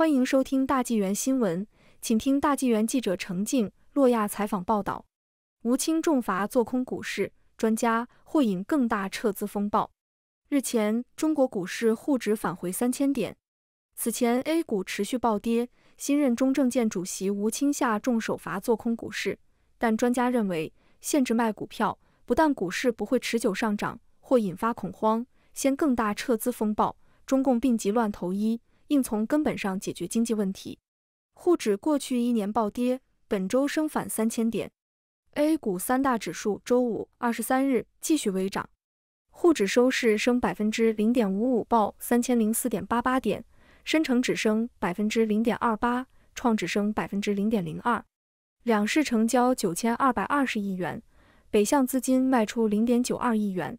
欢迎收听大纪元新闻，请听大纪元记者程静、洛亚采访报道。吴清重罚做空股市，专家或引更大撤资风暴。日前，中国股市沪指返回三千点，此前 A 股持续暴跌。新任中证监主席吴清下重手罚做空股市，但专家认为，限制卖股票不但股市不会持久上涨，或引发恐慌，先更大撤资风暴。中共病急乱投医。应从根本上解决经济问题。沪指过去一年暴跌，本周升反三千点。A 股三大指数周五二十三日继续微涨，沪指收市升百分之零点五五，报三千零四点八八点；深成指升百分之零点二八，创指升百分之零点零二。两市成交九千二百二十亿元，北向资金卖出零点九二亿元。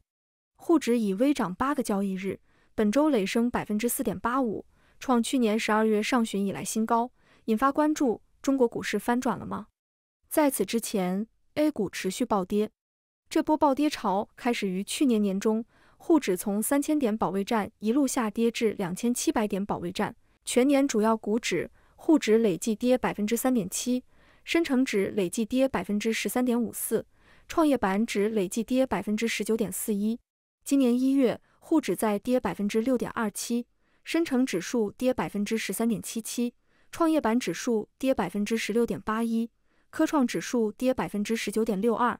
沪指已微涨八个交易日，本周累升百分之四点八五。创去年十二月上旬以来新高，引发关注。中国股市翻转了吗？在此之前，A 股持续暴跌。这波暴跌潮开始于去年年中，沪指从三千点保卫战一路下跌至两千七百点保卫战，全年主要股指沪指累计跌百分之三点七，深成指累计跌百分之十三点五四，创业板指累计跌百分之十九点四一。今年一月，沪指再跌百分之六点二七。深成指数跌百分之十三点七七，创业板指数跌百分之十六点八一，科创指数跌百分之十九点六二。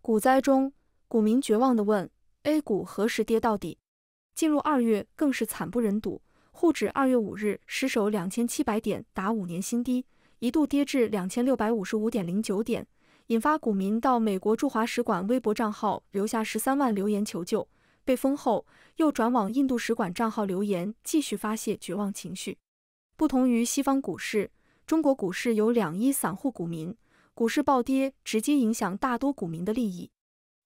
股灾中，股民绝望地问：“A 股何时跌到底？”进入二月，更是惨不忍睹。沪指二月五日失守两千七百点，达五年新低，一度跌至两千六百五十五点零九点，引发股民到美国驻华使馆微博账号留下十三万留言求救。被封后，又转往印度使馆账号留言，继续发泄绝望情绪。不同于西方股市，中国股市有两亿散户股民，股市暴跌直接影响大多股民的利益。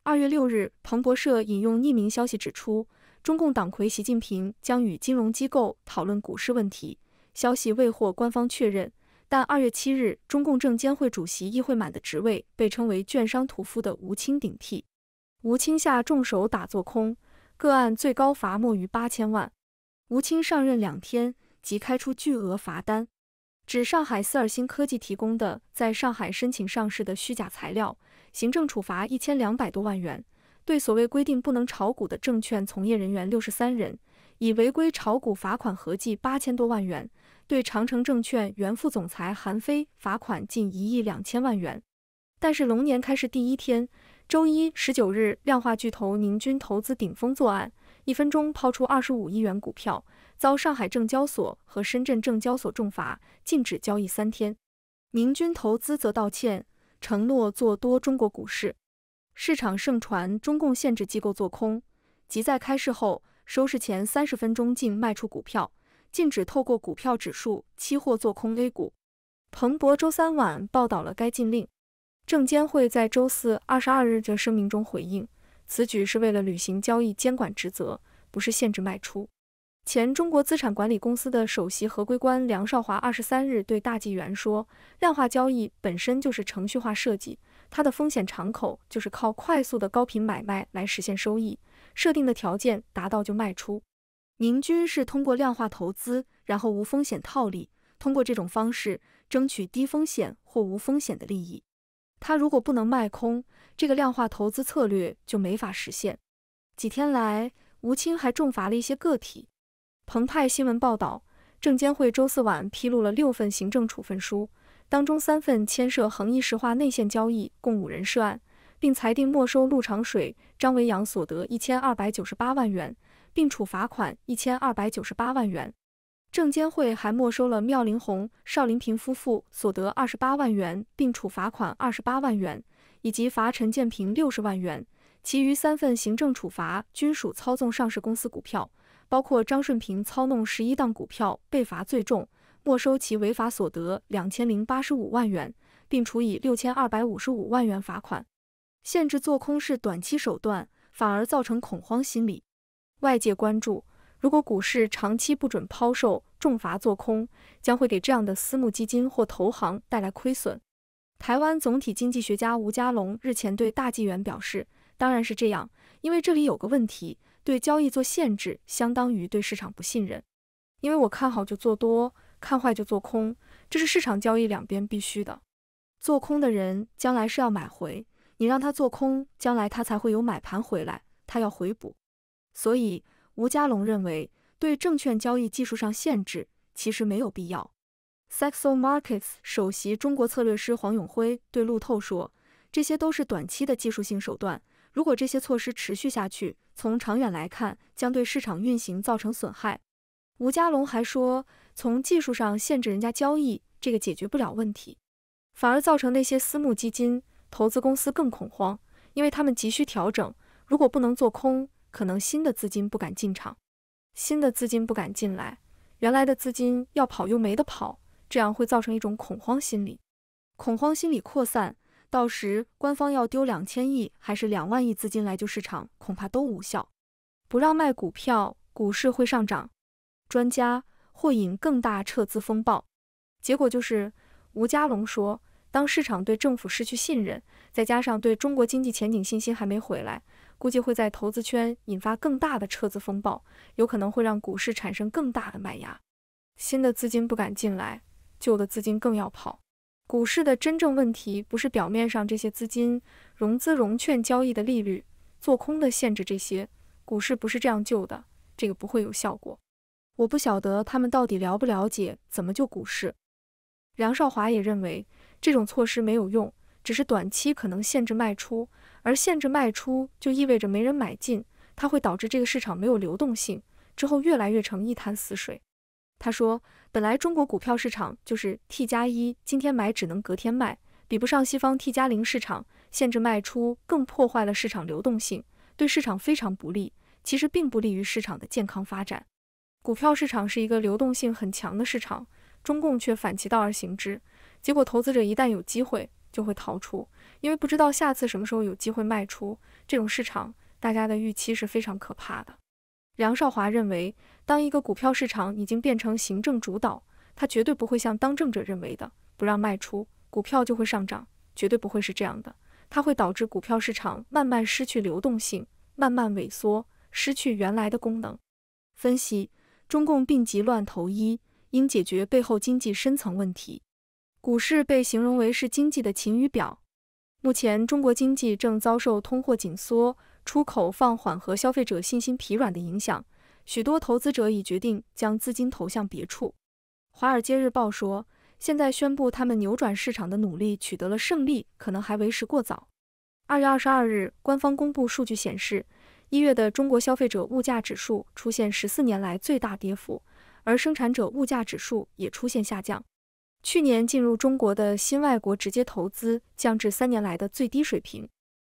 二月六日，彭博社引用匿名消息指出，中共党魁习近平将与金融机构讨论股市问题。消息未获官方确认，但二月七日，中共证监会主席易会满的职位被称为“券商屠夫”的吴清顶替。吴清下重手打做空。个案最高罚没于八千万，吴清上任两天即开出巨额罚单，指上海思尔星科技提供的在上海申请上市的虚假材料，行政处罚一千两百多万元；对所谓规定不能炒股的证券从业人员六十三人，以违规炒股罚款合计八千多万元；对长城证券原副总裁韩飞罚款近一亿两千万元。但是龙年开始第一天。周一十九日，量化巨头宁军投资顶风作案，一分钟抛出二十五亿元股票，遭上海证交所和深圳证交所重罚，禁止交易三天。宁军投资则道歉，承诺做多中国股市。市场盛传中共限制机构做空，即在开市后、收市前三十分钟竟卖出股票，禁止透过股票指数期货做空 A 股。彭博周三晚报道了该禁令。证监会在周四二十二日的声明中回应，此举是为了履行交易监管职责，不是限制卖出。前中国资产管理公司的首席合规官梁少华二十三日对大纪元说：“量化交易本身就是程序化设计，它的风险敞口就是靠快速的高频买卖来实现收益，设定的条件达到就卖出。宁军是通过量化投资，然后无风险套利，通过这种方式争取低风险或无风险的利益。”他如果不能卖空，这个量化投资策略就没法实现。几天来，吴清还重罚了一些个体。澎湃新闻报道，证监会周四晚披露了六份行政处分书，当中三份牵涉恒逸石化内线交易，共五人涉案，并裁定没收陆长水、张维阳所得一千二百九十八万元，并处罚款一千二百九十八万元。证监会还没收了妙龄红、邵林平夫妇所得二十八万元，并处罚款二十八万元，以及罚陈建平六十万元。其余三份行政处罚均属操纵上市公司股票，包括张顺平操弄十一档股票被罚最重，没收其违法所得两千零八十五万元，并处以六千二百五十五万元罚款。限制做空是短期手段，反而造成恐慌心理。外界关注。如果股市长期不准抛售、重罚做空，将会给这样的私募基金或投行带来亏损。台湾总体经济学家吴家龙日前对大纪元表示：“当然是这样，因为这里有个问题，对交易做限制，相当于对市场不信任。因为我看好就做多，看坏就做空，这是市场交易两边必须的。做空的人将来是要买回，你让他做空，将来他才会有买盘回来，他要回补，所以。”吴家龙认为，对证券交易技术上限制其实没有必要。Saxo Markets 首席中国策略师黄永辉对路透说：“这些都是短期的技术性手段，如果这些措施持续下去，从长远来看将对市场运行造成损害。”吴家龙还说：“从技术上限制人家交易，这个解决不了问题，反而造成那些私募基金、投资公司更恐慌，因为他们急需调整，如果不能做空。”可能新的资金不敢进场，新的资金不敢进来，原来的资金要跑又没得跑，这样会造成一种恐慌心理，恐慌心理扩散，到时官方要丢两千亿还是两万亿资金来救市场，恐怕都无效。不让卖股票，股市会上涨。专家或引更大撤资风暴，结果就是吴家龙说，当市场对政府失去信任，再加上对中国经济前景信心还没回来。估计会在投资圈引发更大的撤资风暴，有可能会让股市产生更大的卖压。新的资金不敢进来，旧的资金更要跑。股市的真正问题不是表面上这些资金融资融券交易的利率、做空的限制，这些股市不是这样救的，这个不会有效果。我不晓得他们到底了不了解怎么救股市。梁少华也认为这种措施没有用，只是短期可能限制卖出。而限制卖出就意味着没人买进，它会导致这个市场没有流动性，之后越来越成一潭死水。他说，本来中国股票市场就是 T 加一，今天买只能隔天卖，比不上西方 T 加零市场。限制卖出更破坏了市场流动性，对市场非常不利，其实并不利于市场的健康发展。股票市场是一个流动性很强的市场，中共却反其道而行之，结果投资者一旦有机会就会逃出。因为不知道下次什么时候有机会卖出，这种市场大家的预期是非常可怕的。梁少华认为，当一个股票市场已经变成行政主导，它绝对不会像当政者认为的，不让卖出股票就会上涨，绝对不会是这样的。它会导致股票市场慢慢失去流动性，慢慢萎缩，失去原来的功能。分析：中共病急乱投医，应解决背后经济深层问题。股市被形容为是经济的晴雨表。目前，中国经济正遭受通货紧缩、出口放缓和消费者信心疲软的影响，许多投资者已决定将资金投向别处。《华尔街日报》说，现在宣布他们扭转市场的努力取得了胜利，可能还为时过早。二月二十二日，官方公布数据显示，一月的中国消费者物价指数出现十四年来最大跌幅，而生产者物价指数也出现下降。去年进入中国的新外国直接投资降至三年来的最低水平。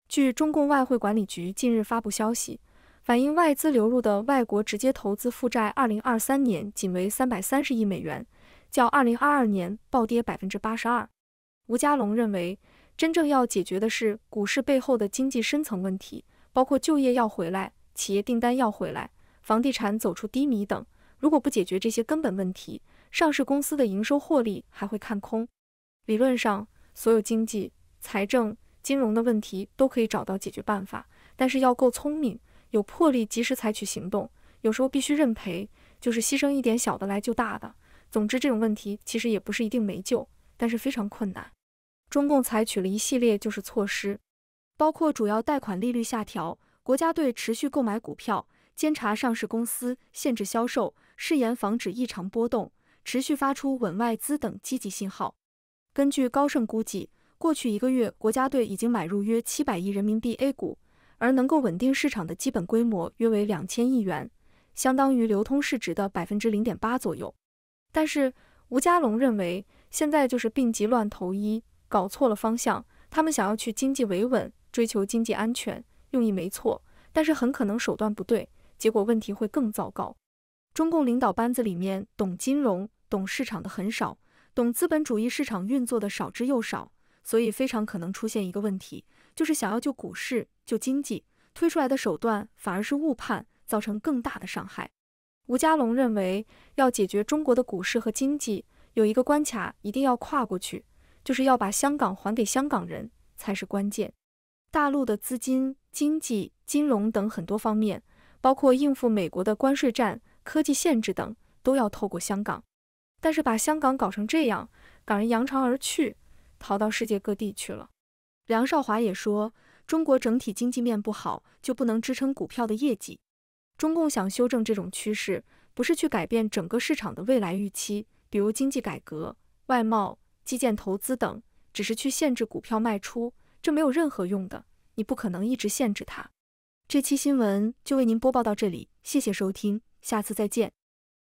据中共外汇管理局近日发布消息，反映外资流入的外国直接投资负债，二零二三年仅为三百三十亿美元，较二零二二年暴跌百分之八十二。吴家龙认为，真正要解决的是股市背后的经济深层问题，包括就业要回来、企业订单要回来、房地产走出低迷等。如果不解决这些根本问题，上市公司的营收获利还会看空。理论上，所有经济、财政、金融的问题都可以找到解决办法，但是要够聪明、有魄力，及时采取行动。有时候必须认赔，就是牺牲一点小的来救大的。总之，这种问题其实也不是一定没救，但是非常困难。中共采取了一系列就是措施，包括主要贷款利率下调，国家队持续购买股票，监察上市公司，限制销售，誓言防止异常波动。持续发出稳外资等积极信号。根据高盛估计，过去一个月，国家队已经买入约七百亿人民币 A 股，而能够稳定市场的基本规模约为两千亿元，相当于流通市值的百分之零点八左右。但是，吴家龙认为，现在就是病急乱投医，搞错了方向。他们想要去经济维稳，追求经济安全，用意没错，但是很可能手段不对，结果问题会更糟糕。中共领导班子里面懂金融。懂市场的很少，懂资本主义市场运作的少之又少，所以非常可能出现一个问题，就是想要救股市、救经济，推出来的手段反而是误判，造成更大的伤害。吴家龙认为，要解决中国的股市和经济，有一个关卡一定要跨过去，就是要把香港还给香港人，才是关键。大陆的资金、经济、金融等很多方面，包括应付美国的关税战、科技限制等，都要透过香港。但是把香港搞成这样，港人扬长而去，逃到世界各地去了。梁少华也说，中国整体经济面不好，就不能支撑股票的业绩。中共想修正这种趋势，不是去改变整个市场的未来预期，比如经济改革、外贸、基建投资等，只是去限制股票卖出，这没有任何用的。你不可能一直限制它。这期新闻就为您播报到这里，谢谢收听，下次再见。